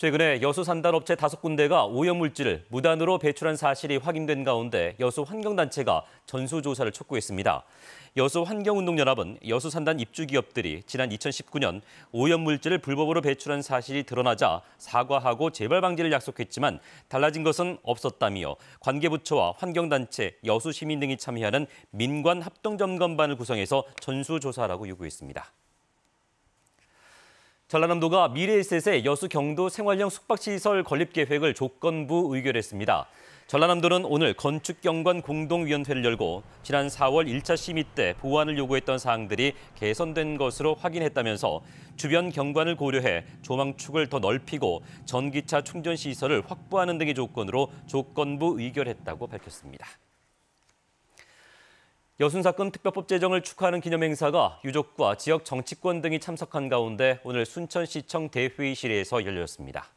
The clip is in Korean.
최근에 여수 산단업체 다섯 군데가 오염물질을 무단으로 배출한 사실이 확인된 가운데 여수 환경단체가 전수조사를 촉구했습니다. 여수환경운동연합은 여수 산단 입주기업들이 지난 2019년 오염물질을 불법으로 배출한 사실이 드러나자 사과하고 재발 방지를 약속했지만 달라진 것은 없었다며 관계부처와 환경단체, 여수시민 등이 참여하는 민관합동점검반을 구성해서 전수조사라고 요구했습니다. 전라남도가 미래에셋의 여수 경도 생활형 숙박시설 건립 계획을 조건부 의결했습니다. 전라남도는 오늘 건축경관 공동위원회를 열고 지난 4월 1차 심의 때 보완을 요구했던 사항들이 개선된 것으로 확인했다면서 주변 경관을 고려해 조망축을 더 넓히고 전기차 충전 시설을 확보하는 등의 조건으로 조건부 의결했다고 밝혔습니다. 여순사건 특별법 제정을 축하하는 기념행사가 유족과 지역 정치권 등이 참석한 가운데 오늘 순천시청 대회의실에서 열렸습니다.